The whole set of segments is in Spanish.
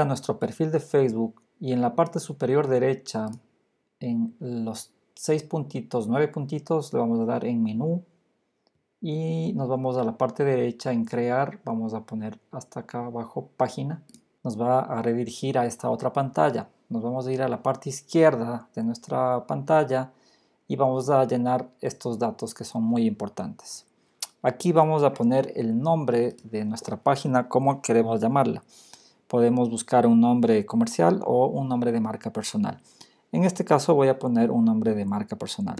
a nuestro perfil de Facebook y en la parte superior derecha, en los seis puntitos, nueve puntitos, le vamos a dar en menú y nos vamos a la parte derecha en crear, vamos a poner hasta acá abajo página, nos va a redirigir a esta otra pantalla. Nos vamos a ir a la parte izquierda de nuestra pantalla y vamos a llenar estos datos que son muy importantes. Aquí vamos a poner el nombre de nuestra página, como queremos llamarla podemos buscar un nombre comercial o un nombre de marca personal. En este caso voy a poner un nombre de marca personal.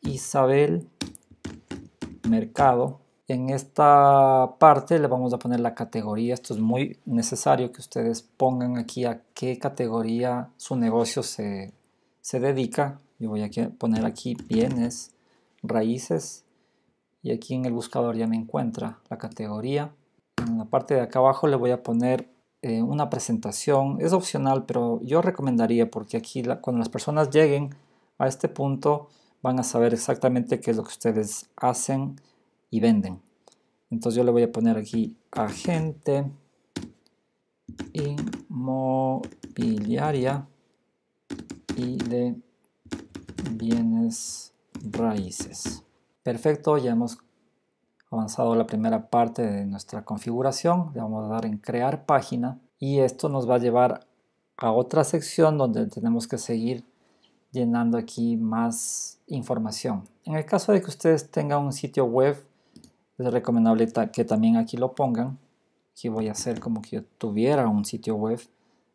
Isabel Mercado. En esta parte le vamos a poner la categoría. Esto es muy necesario que ustedes pongan aquí a qué categoría su negocio se, dedica. Yo voy a poner aquí bienes, raíces y aquí en el buscador ya me encuentra la categoría. En la parte de acá abajo le voy a poner eh, una presentación. Es opcional, pero yo recomendaría porque aquí cuando las personas lleguen a este punto van a saber exactamente qué es lo que ustedes hacen y venden. Entonces yo le voy a poner aquí agente inmobiliaria y de bienes raíces. Perfecto, ya hemos avanzado la primera parte de nuestra configuración. Le vamos a dar en crear página y esto nos va a llevar a otra sección donde tenemos que seguir llenando aquí más información. En el caso de que ustedes tengan un sitio web, es recomendable que también aquí lo pongan. Aquí voy a hacer como que yo tuviera un sitio web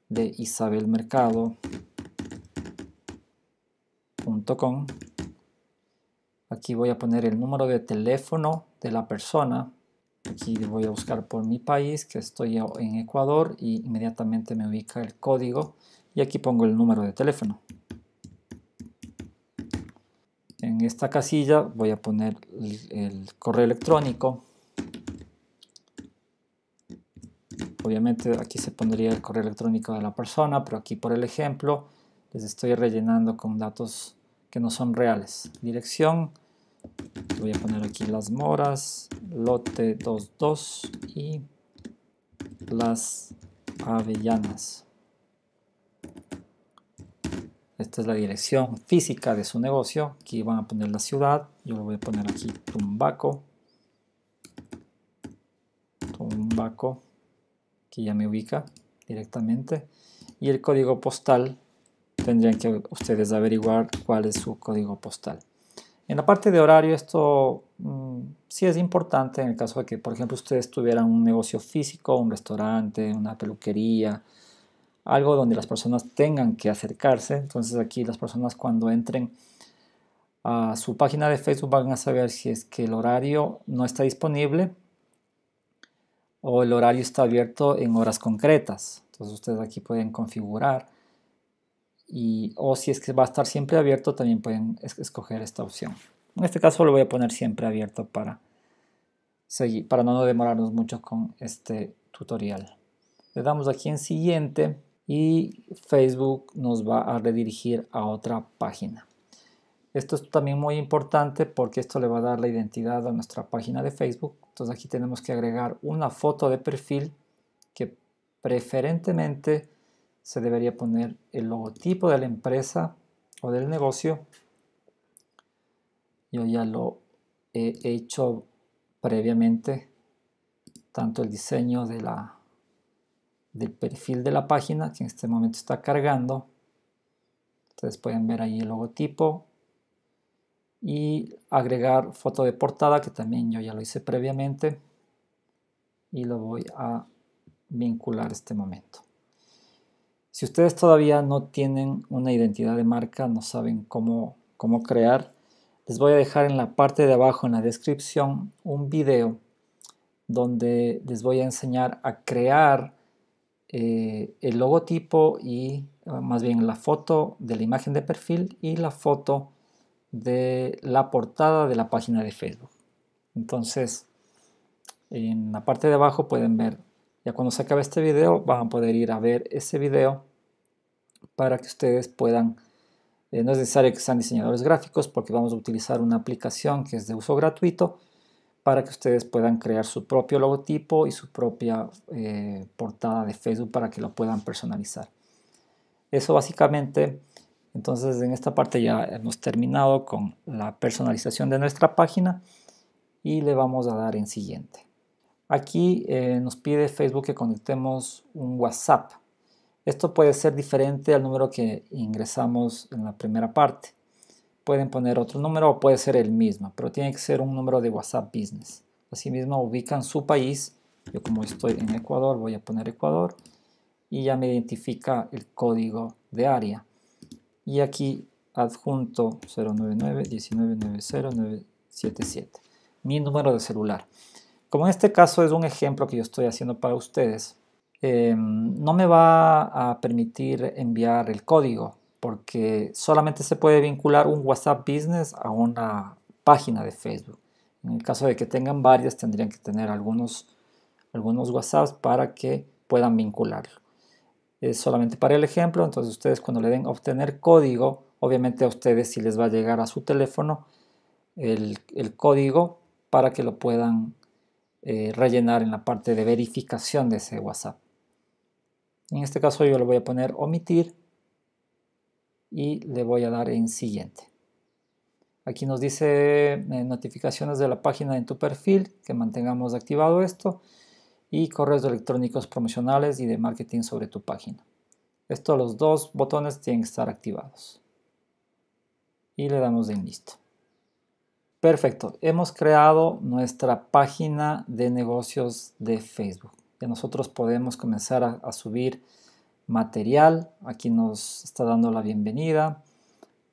de isabelmercado.com. Aquí voy a poner el número de teléfono de la persona Aquí voy a buscar por mi país, que estoy en Ecuador, y inmediatamente me ubica el código y aquí pongo el número de teléfono. En esta casilla voy a poner el, correo electrónico. Obviamente aquí se pondría el correo electrónico de la persona, pero aquí por el ejemplo les estoy rellenando con datos que no son reales. Dirección, voy a poner aquí las moras, lote 22 y las avellanas. Esta es la dirección física de su negocio. Aquí van a poner la ciudad. Yo lo voy a poner aquí Tumbaco. Tumbaco. que ya me ubica directamente. Y el código postal. Tendrían que ustedes averiguar cuál es su código postal. En la parte de horario esto mm, sí es importante en el caso de que, por ejemplo, ustedes tuvieran un negocio físico, un restaurante, una peluquería, algo donde las personas tengan que acercarse. Entonces aquí las personas cuando entren a su página de Facebook van a saber si es que el horario no está disponible o el horario está abierto en horas concretas. Entonces ustedes aquí pueden configurar o si es que va a estar siempre abierto, también pueden escoger esta opción. En este caso lo voy a poner siempre abierto para, seguir, para no demorarnos mucho con este tutorial. Le damos aquí en siguiente y Facebook nos va a redirigir a otra página. Esto es también muy importante porque esto le va a dar la identidad a nuestra página de Facebook. Entonces aquí tenemos que agregar una foto de perfil que preferentemente se debería poner el logotipo de la empresa o del negocio. Yo ya lo he hecho previamente, tanto el diseño de la, del perfil de la página, que en este momento está cargando. Ustedes pueden ver ahí el logotipo y agregar foto de portada, que también yo ya lo hice previamente y lo voy a vincular este momento. Si ustedes todavía no tienen una identidad de marca, no saben cómo, cómo crear, les voy a dejar en la parte de abajo en la descripción un video donde les voy a enseñar a crear eh, el logotipo y eh, más bien la foto de la imagen de perfil y la foto de la portada de la página de Facebook. Entonces, en la parte de abajo pueden ver ya cuando se acabe este video van a poder ir a ver ese video para que ustedes puedan, eh, no es necesario que sean diseñadores gráficos porque vamos a utilizar una aplicación que es de uso gratuito para que ustedes puedan crear su propio logotipo y su propia eh, portada de Facebook para que lo puedan personalizar. Eso básicamente, entonces en esta parte ya hemos terminado con la personalización de nuestra página y le vamos a dar en siguiente. Aquí eh, nos pide Facebook que conectemos un WhatsApp. Esto puede ser diferente al número que ingresamos en la primera parte. Pueden poner otro número o puede ser el mismo, pero tiene que ser un número de WhatsApp Business. Asimismo, ubican su país. Yo como estoy en Ecuador, voy a poner Ecuador y ya me identifica el código de área. Y aquí adjunto 099 1990 977 mi número de celular. Como en este caso es un ejemplo que yo estoy haciendo para ustedes, eh, no me va a permitir enviar el código porque solamente se puede vincular un WhatsApp Business a una página de Facebook. En el caso de que tengan varias, tendrían que tener algunos, algunos WhatsApps para que puedan vincularlo. Es solamente para el ejemplo, entonces ustedes cuando le den obtener código, obviamente a ustedes si les va a llegar a su teléfono el código para que lo puedan eh, rellenar en la parte de verificación de ese WhatsApp. En este caso yo le voy a poner omitir y le voy a dar en siguiente. Aquí nos dice eh, notificaciones de la página en tu perfil, que mantengamos activado esto, y correos electrónicos promocionales y de marketing sobre tu página. Estos los dos botones tienen que estar activados. Y le damos en listo. Perfecto, hemos creado nuestra página de negocios de Facebook. Ya nosotros podemos comenzar a, subir material. Aquí nos está dando la bienvenida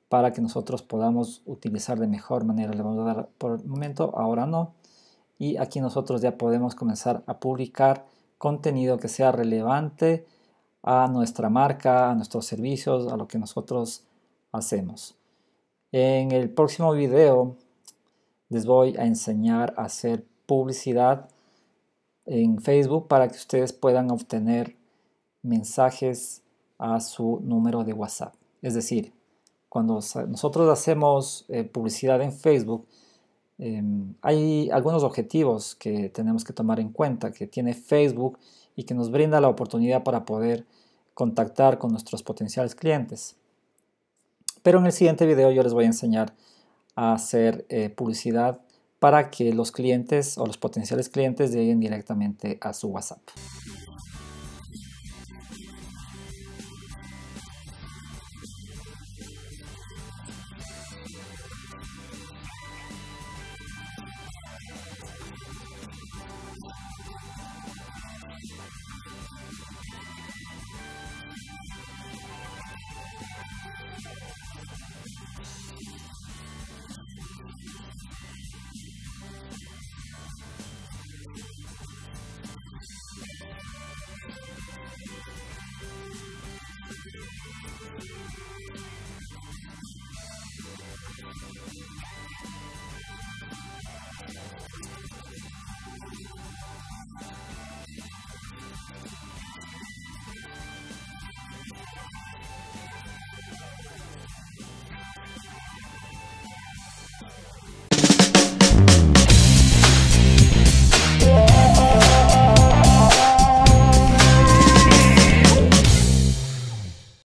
para que nosotros podamos utilizar de mejor manera. Le vamos a dar por el momento, ahora no. Y aquí nosotros ya podemos comenzar a publicar contenido que sea relevante a nuestra marca, a nuestros servicios, a lo que nosotros hacemos. En el próximo video les voy a enseñar a hacer publicidad en Facebook para que ustedes puedan obtener mensajes a su número de WhatsApp. Es decir, cuando nosotros hacemos eh, publicidad en Facebook, em, hay algunos objetivos que tenemos que tomar en cuenta, que tiene Facebook y que nos brinda la oportunidad para poder contactar con nuestros potenciales clientes. Pero en el siguiente video yo les voy a enseñar hacer eh, publicidad para que los clientes o los potenciales clientes lleguen directamente a su WhatsApp.